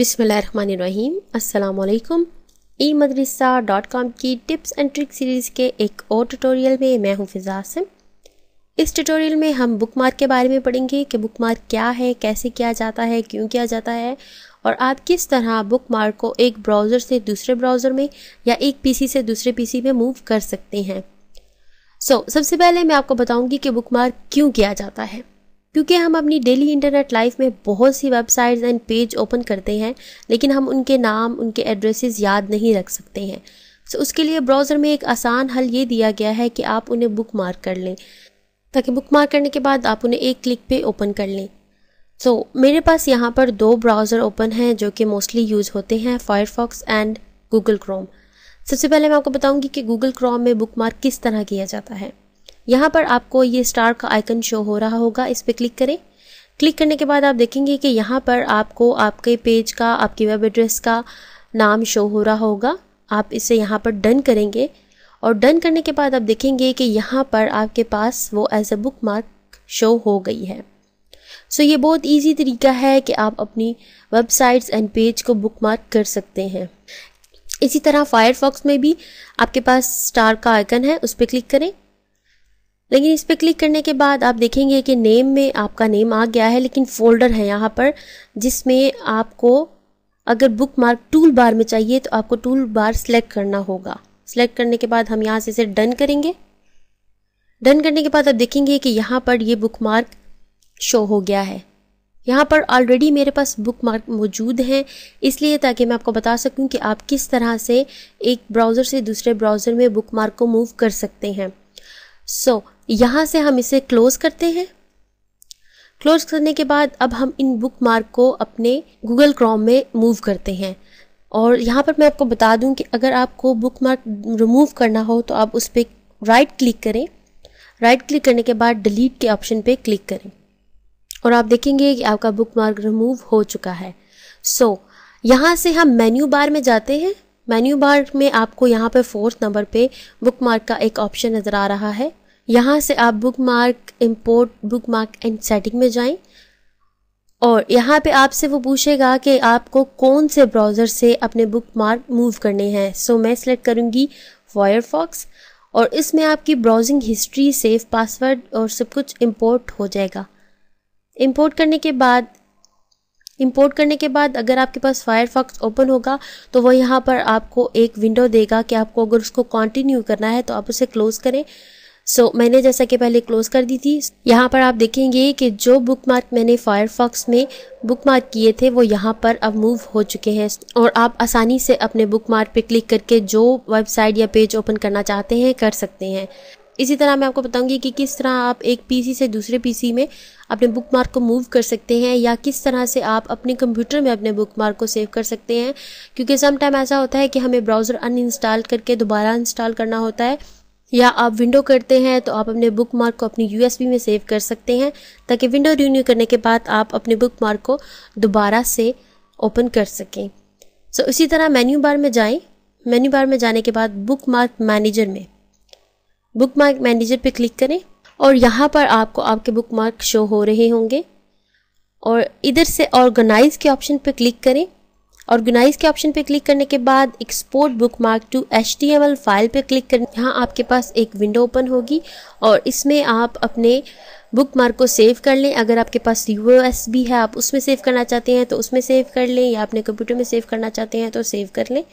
अस्सलाम वालेकुम e Madrasa dot com की टिप्स एंड ट्रिक सीरीज़ के एक और ट्यूटोरियल में मैं हूँ फिजा आसम इस ट्यूटोरियल में हम बुक मार्क के बारे में पढ़ेंगे कि बुक मार्क क्या है कैसे किया जाता है क्यों किया जाता है और आप किस तरह बुक मार्क को एक ब्राउज़र से दूसरे ब्राउज़र में या एक पीसी से दूसरे पीसी में मूव कर सकते हैं सो so, सबसे पहले मैं आपको बताऊंगी कि बुक मार्क क्यों किया जाता है क्योंकि हम अपनी डेली इंटरनेट लाइफ में बहुत सी वेबसाइट्स एंड पेज ओपन करते हैं लेकिन हम उनके नाम उनके एड्रेसेस याद नहीं रख सकते हैं सो उसके लिए ब्राउज़र में एक आसान हल ये दिया गया है कि आप उन्हें बुक मार्क कर लें ताकि बुक मार्क करने के बाद आप उन्हें एक क्लिक पे ओपन कर लें सो so, मेरे पास यहाँ पर दो ब्राउज़र ओपन हैं जो कि मोस्टली यूज़ होते हैं फायरफॉक्स एंड गूगल क्रोम सबसे पहले मैं आपको बताऊंगी कि गूगल क्रोम में बुक मार्क किस तरह किया जाता है यहाँ पर आपको ये स्टार का आइकन शो हो रहा होगा इस पर क्लिक करें क्लिक करने के बाद आप देखेंगे कि यहाँ पर आपको आपके पेज का आपके वेब एड्रेस का नाम शो हो रहा होगा आप इसे यहाँ पर डन करेंगे और डन करने के बाद आप देखेंगे कि यहाँ पर आपके पास वो as a bookmark show हो गई है सो so, ये बहुत इजी तरीका है कि आप अपनी वेबसाइट्स एंड पेज को बुक मार्क कर सकते हैं इसी तरह फायरफॉक्स में भी आपके पास स्टार का आइकन है उस पर क्लिक करें लेकिन इस पर क्लिक करने के बाद आप देखेंगे कि नेम में आपका नेम आ गया है लेकिन फोल्डर है यहाँ पर जिसमें आपको अगर बुक मार्क टूल बार में चाहिए तो आपको टूल बार सेलेक्ट करना होगा सेलेक्ट करने के बाद हम यहाँ से इसे डन करेंगे डन करने के बाद आप देखेंगे कि यहाँ पर ये बुक मार्क शो हो गया है यहाँ पर ऑलरेडी मेरे पास बुक मार्क मौजूद हैं इसलिए ताकि मैं आपको बता सकूँ कि आप किस तरह से एक ब्राउज़र से दूसरे ब्राउज़र में बुक मार्क को मूव कर सकते हैं सो so, यहाँ से हम इसे क्लोज़ करते हैं क्लोज करने के बाद अब हम इन बुक मार्क को अपने गूगल क्रोम में मूव करते हैं और यहाँ पर मैं आपको बता दूँ कि अगर आपको बुक मार्क रिमूव करना हो तो आप उस पर राइट क्लिक करें राइट क्लिक करने के बाद डिलीट के ऑप्शन पे क्लिक करें और आप देखेंगे कि आपका बुक मार्क रिमूव हो चुका है सो so, यहाँ से हम मेन्यू बार में जाते हैं मेन्यू बार में आपको यहाँ पर फोर्थ नंबर पे बुक मार्क का एक ऑप्शन नज़र आ रहा है यहाँ से आप bookmark import bookmark and setting में जाएं और यहाँ पे आपसे वो पूछेगा कि आपको कौन से ब्राउज़र से अपने बुक मार्क मूव करने हैं सो so, मैं सिलेक्ट करूँगी फायरफॉक्स और इसमें आपकी ब्राउजिंग हिस्ट्री सेफ पासवर्ड और सब कुछ इम्पोर्ट हो जाएगा इम्पोर्ट करने के बाद इंपोर्ट करने के बाद अगर आपके पास फायरफॉक्स ओपन होगा तो वह यहाँ पर आपको एक विंडो देगा कि आपको अगर उसको कंटिन्यू करना है तो आप उसे क्लोज़ करें सो so, मैंने जैसा कि पहले क्लोज कर दी थी यहाँ पर आप देखेंगे कि जो बुक मार्क मैंने फायरफॉक्स में बुक मार्क किए थे वो यहाँ पर अब मूव हो चुके हैं और आप आसानी से अपने बुक मार्क पर क्लिक करके जो वेबसाइट या पेज ओपन करना चाहते हैं कर सकते हैं इसी तरह मैं आपको बताऊंगी कि किस तरह आप एक पीसी से दूसरे पीसी में अपने बुक मार्क को मूव कर सकते हैं या किस तरह से आप अपने कंप्यूटर में अपने बुक मार्क को सेव कर सकते हैं क्योंकि सम टाइम ऐसा होता है कि हमें ब्राउज़र अनइंस्टॉल करके दोबारा इंस्टॉल करना होता है या आप विंडो करते हैं तो आप अपने बुक मार्क को अपनी यू में सेव कर सकते हैं ताकि विंडो रीन्यू करने के बाद आप अपने बुक मार्क को दोबारा से ओपन कर सकें सो so, इसी तरह मेन्यू बार में जाएं मेन्यू बार में जाने के बाद बुक मार्क मैनेजर में बुक मार्क मैनेजर पर क्लिक करें और यहाँ पर आपको आपके बुक मार्क शो हो रहे होंगे और इधर से ऑर्गेनाइज के ऑप्शन पर क्लिक करें ऑर्गेनाइज के ऑप्शन पे क्लिक करने के बाद export bookmark to H file पे क्लिक कर यहाँ आपके पास एक विंडो ओपन होगी और इसमें आप अपने बुक मार्क को सेव कर लें अगर आपके पास यू भी है आप उसमें सेव करना चाहते हैं तो उसमें सेव कर लें या अपने कंप्यूटर में सेव करना चाहते हैं तो सेव कर लें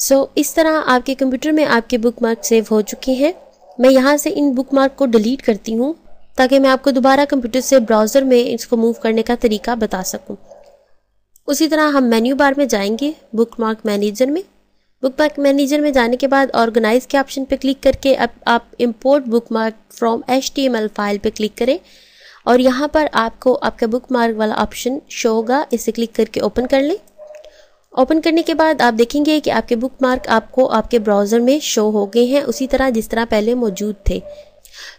सो so, इस तरह आपके कंप्यूटर में आपके बुक मार्क सेव हो चुके हैं मैं यहाँ से इन बुक मार्क को डिलीट करती हूँ ताकि मैं आपको दोबारा कंप्यूटर से ब्राउज़र में इसको मूव करने का तरीका बता सकूँ उसी तरह हम मेन्यू बार में जाएंगे बुक मार्क मैनेजर में बुक मार्क मैनेजर में जाने के बाद ऑर्गेनाइज के ऑप्शन पर क्लिक करके अब आप import bookmark from H file पर क्लिक करें और यहाँ पर आपको आपका बुक मार्क वाला ऑप्शन शो होगा इसे क्लिक करके ओपन कर लें ओपन करने के बाद आप देखेंगे कि आपके बुक मार्क आपको आपके ब्राउज़र में शो हो गए हैं उसी तरह जिस तरह पहले मौजूद थे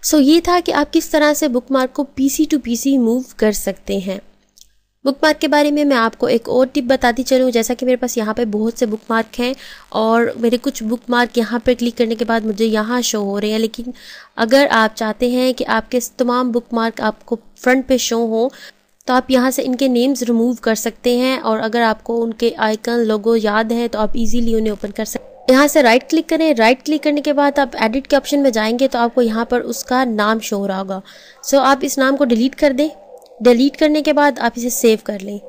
सो so, ये था कि आप किस तरह से बुक मार्क को पीसी टू पीसी मूव कर सकते हैं बुक मार्क के बारे में मैं आपको एक और टिप बताती चलूँ जैसा कि मेरे पास यहाँ पे बहुत से बुक मार्क हैं और मेरे कुछ बुक मार्क यहाँ पर क्लिक करने के बाद मुझे यहाँ शो हो रहे हैं लेकिन अगर आप चाहते हैं कि आपके तमाम बुक मार्क आपको फ्रंट पे शो हो तो आप यहाँ से इनके नेम्स रिमूव कर सकते हैं और अगर आपको उनके आइकन लोगो याद हैं तो आप ईजिली उन्हें ओपन कर सकते यहाँ से राइट क्लिक करें राइट क्लिक करने के बाद आप एडिट के ऑप्शन में जाएंगे तो आपको यहाँ पर उसका नाम शो हो रहा होगा सो आप इस नाम को डिलीट कर दें डिलीट करने के बाद आप इसे सेव कर लें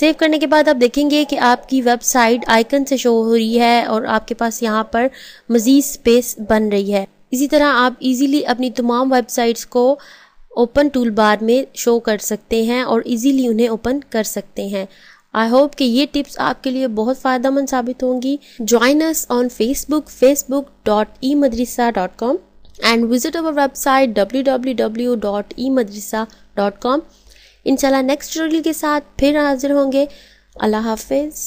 सेव करने के बाद आप देखेंगे कि आपकी वेबसाइट आइकन से शो हो रही है और आपके पास यहाँ पर मज़ीद स्पेस बन रही है इसी तरह आप इजीली अपनी तमाम वेबसाइट्स को ओपन टूल बार में शो कर सकते हैं और इजीली उन्हें ओपन कर सकते हैं आई होप कि ये टिप्स आपके लिए बहुत फ़ायदा मंद साबित होंगी join us on Facebook Facebook dot e Madrasa dot com and visit our website W W W dot e Madrasa dot com इंशाल्लाह नेक्स्ट ट्यूटोरियल के साथ फिर हाजिर होंगे अल्लाह हाफिज़